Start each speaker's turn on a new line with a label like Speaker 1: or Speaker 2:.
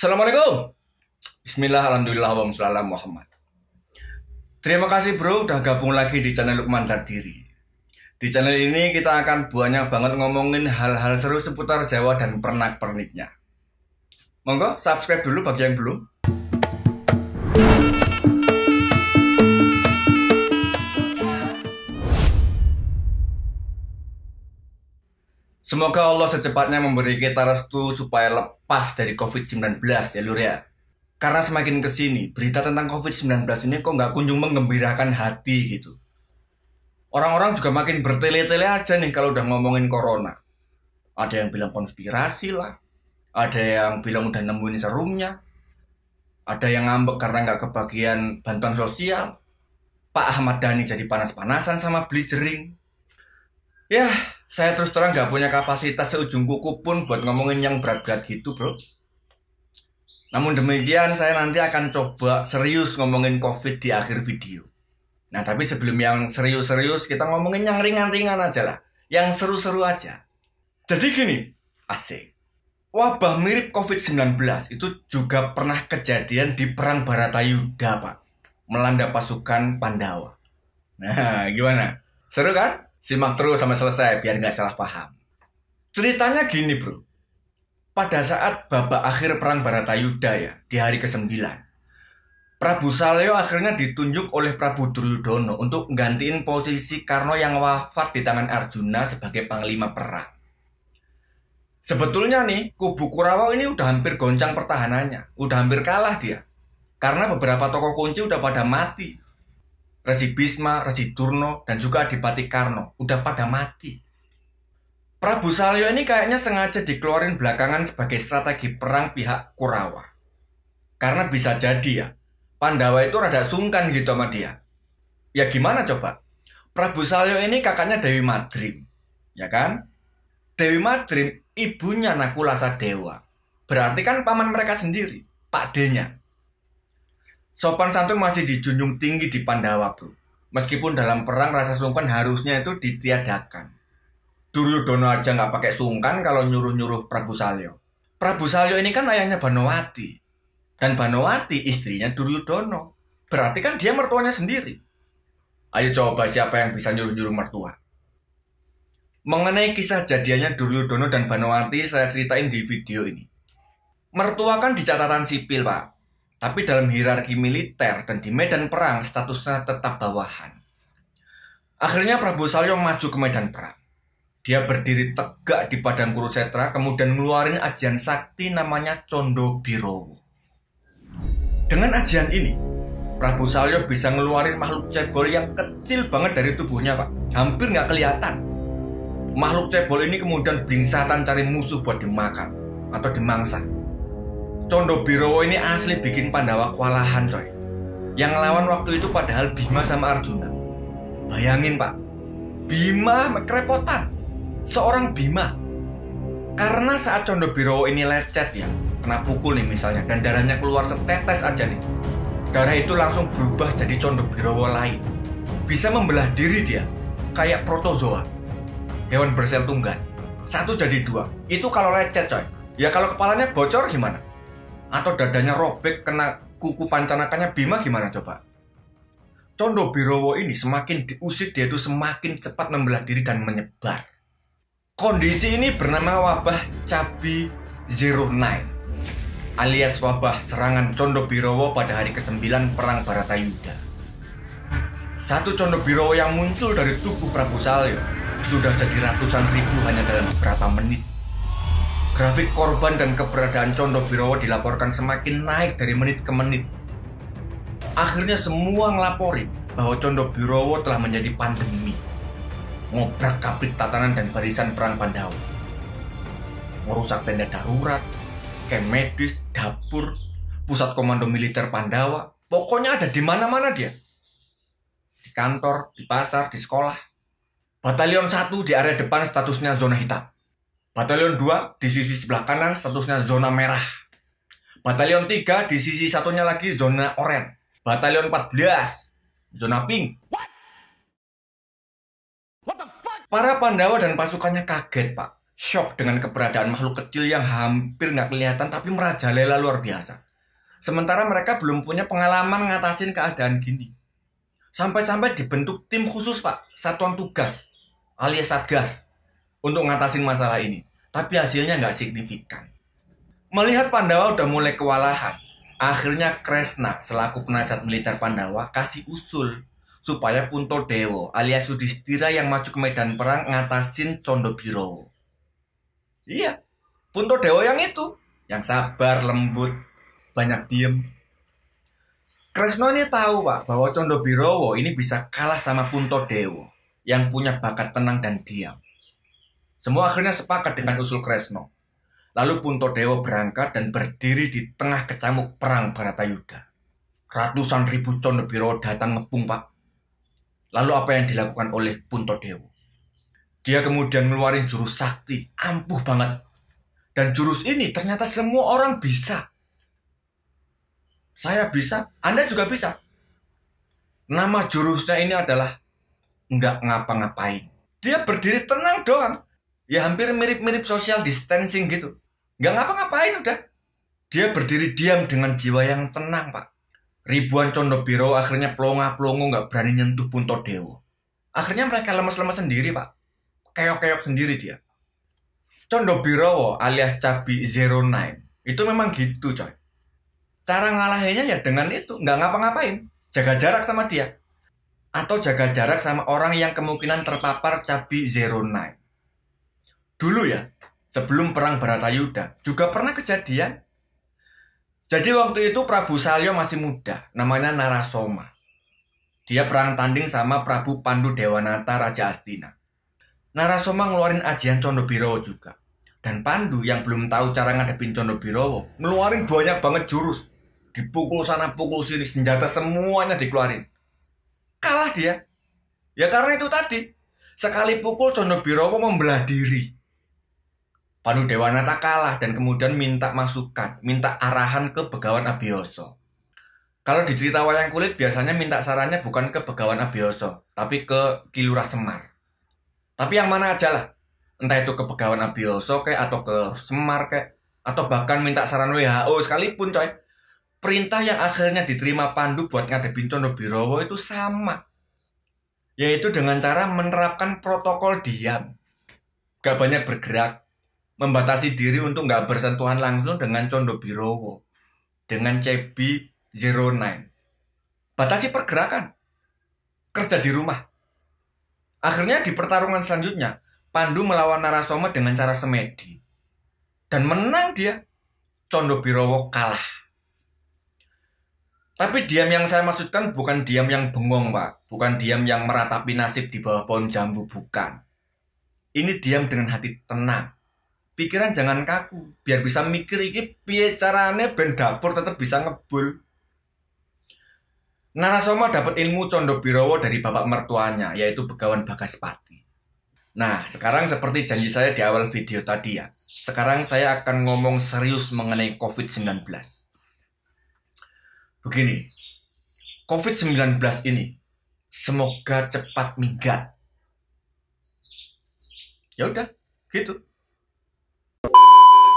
Speaker 1: Assalamualaikum. Bismillah, Alhamdulillah, wa Muhammad. Terima kasih bro udah gabung lagi di channel Lukman Diri. Di channel ini kita akan banyak banget ngomongin hal-hal seru seputar Jawa dan pernak-perniknya. Monggo subscribe dulu bagi yang belum. Semoga Allah secepatnya memberi kita restu supaya lepas dari COVID-19 ya Lur ya. Karena semakin kesini, berita tentang COVID-19 ini kok nggak kunjung mengembirakan hati gitu. Orang-orang juga makin bertele-tele aja nih kalau udah ngomongin corona. Ada yang bilang konspirasi lah, ada yang bilang udah nemuin serumnya, ada yang ngambek karena nggak kebagian bantuan sosial, Pak Ahmad Dhani jadi panas-panasan sama beli jering ya saya terus terang gak punya kapasitas seujung kuku pun buat ngomongin yang berat-berat gitu bro namun demikian saya nanti akan coba serius ngomongin covid di akhir video nah tapi sebelum yang serius-serius kita ngomongin yang ringan-ringan aja lah yang seru-seru aja jadi gini asik Wabah mirip COVID-19 itu juga pernah kejadian di Perang Baratayuda, Pak. Melanda pasukan Pandawa. Nah, gimana? Seru kan? Simak terus sampai selesai biar nggak salah paham. Ceritanya gini bro, pada saat babak akhir perang Baratayuda ya, di hari ke-9, Prabu Salyo akhirnya ditunjuk oleh Prabu Duryudono untuk menggantiin posisi Karno yang wafat di tangan Arjuna sebagai panglima perang. Sebetulnya nih, kubu Kurawa ini udah hampir goncang pertahanannya, udah hampir kalah dia. Karena beberapa tokoh kunci udah pada mati, Resi Bisma, Resi Durno, dan juga Adipati Karno udah pada mati. Prabu Salyo ini kayaknya sengaja dikeluarin belakangan sebagai strategi perang pihak Kurawa. Karena bisa jadi ya, Pandawa itu rada sungkan gitu sama dia. Ya gimana coba? Prabu Salyo ini kakaknya Dewi Madrim, ya kan? Dewi Madrim ibunya Nakula Dewa. Berarti kan paman mereka sendiri, Pak D-nya sopan santun masih dijunjung tinggi di Pandawa, bro. Meskipun dalam perang rasa sungkan harusnya itu ditiadakan. Duryudono aja nggak pakai sungkan kalau nyuruh-nyuruh Prabu Salyo. Prabu Salyo ini kan ayahnya Banowati. Dan Banowati istrinya Duryudono. Berarti kan dia mertuanya sendiri. Ayo coba siapa yang bisa nyuruh-nyuruh mertua. Mengenai kisah jadiannya Duryudono dan Banowati saya ceritain di video ini. Mertua kan di catatan sipil, Pak. Tapi dalam hierarki militer dan di medan perang statusnya tetap bawahan. Akhirnya Prabu Salyo maju ke medan perang. Dia berdiri tegak di padang Kurusetra kemudian ngeluarin ajian sakti namanya Condo Birowo. Dengan ajian ini, Prabu Salyo bisa ngeluarin makhluk cebol yang kecil banget dari tubuhnya pak Hampir nggak kelihatan Makhluk cebol ini kemudian beringsatan cari musuh buat dimakan atau dimangsa Condo Birowo ini asli bikin Pandawa kewalahan coy Yang lawan waktu itu padahal Bima sama Arjuna Bayangin pak Bima kerepotan Seorang Bima Karena saat Condo Birowo ini lecet ya Kena pukul nih misalnya Dan darahnya keluar setetes aja nih Darah itu langsung berubah jadi Condo Birowo lain Bisa membelah diri dia Kayak protozoa Hewan bersel tunggal Satu jadi dua Itu kalau lecet coy Ya kalau kepalanya bocor gimana? atau dadanya robek kena kuku pancanakannya Bima gimana coba? Condo Birowo ini semakin diusik dia itu semakin cepat membelah diri dan menyebar. Kondisi ini bernama wabah Cabi 09 alias wabah serangan Condo Birowo pada hari ke-9 Perang Baratayuda. Satu Condo Birowo yang muncul dari tubuh Prabu Salyo sudah jadi ratusan ribu hanya dalam beberapa menit. Grafik korban dan keberadaan Condo Birowo dilaporkan semakin naik dari menit ke menit. Akhirnya semua ngelaporin bahwa Condo Birowo telah menjadi pandemi. Ngobrak kabit tatanan dan barisan perang Pandawa. Merusak tenda darurat, kem medis, dapur, pusat komando militer Pandawa. Pokoknya ada di mana-mana dia. Di kantor, di pasar, di sekolah. Batalion 1 di area depan statusnya zona hitam. Batalion 2 di sisi sebelah kanan statusnya zona merah. Batalion 3 di sisi satunya lagi zona oranye. Batalion 14 zona pink. What? the fuck? Para Pandawa dan pasukannya kaget, Pak. Shock dengan keberadaan makhluk kecil yang hampir nggak kelihatan tapi merajalela luar biasa. Sementara mereka belum punya pengalaman ngatasin keadaan gini. Sampai-sampai dibentuk tim khusus, Pak. Satuan tugas alias Satgas untuk ngatasin masalah ini tapi hasilnya nggak signifikan. Melihat Pandawa udah mulai kewalahan, akhirnya Kresna selaku penasihat militer Pandawa kasih usul supaya Punto Dewo alias Yudhistira yang maju ke medan perang ngatasin Biro. Iya, Punto Dewo yang itu, yang sabar, lembut, banyak diem. Kresno ini tahu pak bahwa Birowo ini bisa kalah sama Punto Dewo yang punya bakat tenang dan diam. Semua akhirnya sepakat dengan usul Kresno. Lalu Dewa berangkat dan berdiri di tengah kecamuk perang Baratayuda. Ratusan ribu conobiro datang ngepung, Pak. Lalu apa yang dilakukan oleh Dewa? Dia kemudian ngeluarin jurus sakti, ampuh banget. Dan jurus ini ternyata semua orang bisa. Saya bisa, Anda juga bisa. Nama jurusnya ini adalah nggak ngapa-ngapain. Dia berdiri tenang doang, ya hampir mirip-mirip social distancing gitu nggak ngapa-ngapain udah dia berdiri diam dengan jiwa yang tenang pak ribuan condo biro akhirnya pelongo-pelongo nggak berani nyentuh punto dewo akhirnya mereka lemas-lemas sendiri pak keok-keok sendiri dia Condo biro alias Cabi nine itu memang gitu coy cara ngalahinnya ya dengan itu nggak ngapa-ngapain jaga jarak sama dia atau jaga jarak sama orang yang kemungkinan terpapar Cabi nine dulu ya sebelum perang Baratayuda juga pernah kejadian. Jadi waktu itu Prabu Salyo masih muda, namanya Narasoma. Dia perang tanding sama Prabu Pandu Dewanata Raja Astina. Narasoma ngeluarin ajian Birowo juga. Dan Pandu yang belum tahu cara ngadepin Birowo ngeluarin banyak banget jurus. Dipukul sana pukul sini, senjata semuanya dikeluarin. Kalah dia. Ya karena itu tadi, sekali pukul Birowo membelah diri Panu Dewanata kalah dan kemudian minta masukan, minta arahan ke Begawan Abioso. Kalau di cerita wayang kulit biasanya minta sarannya bukan ke Begawan Abioso, tapi ke Kilurah Semar. Tapi yang mana aja lah, entah itu ke Begawan Abioso kayak atau ke Semar kayak atau bahkan minta saran WHO sekalipun coy. Perintah yang akhirnya diterima Pandu buat ngadepin Birowo itu sama. Yaitu dengan cara menerapkan protokol diam. Gak banyak bergerak, membatasi diri untuk nggak bersentuhan langsung dengan Condo Birowo, dengan cb 09. Batasi pergerakan, kerja di rumah. Akhirnya di pertarungan selanjutnya, Pandu melawan Narasoma dengan cara semedi. Dan menang dia, Condo Birowo kalah. Tapi diam yang saya maksudkan bukan diam yang bengong, Pak. Bukan diam yang meratapi nasib di bawah pohon jambu, bukan. Ini diam dengan hati tenang pikiran jangan kaku biar bisa mikir iki piye carane ben dapur tetap bisa ngebul Narasoma dapat ilmu Condo Birowo dari bapak mertuanya, yaitu Begawan Bagaspati. Nah, sekarang seperti janji saya di awal video tadi ya, sekarang saya akan ngomong serius mengenai COVID-19. Begini, COVID-19 ini semoga cepat minggat. Ya udah, gitu.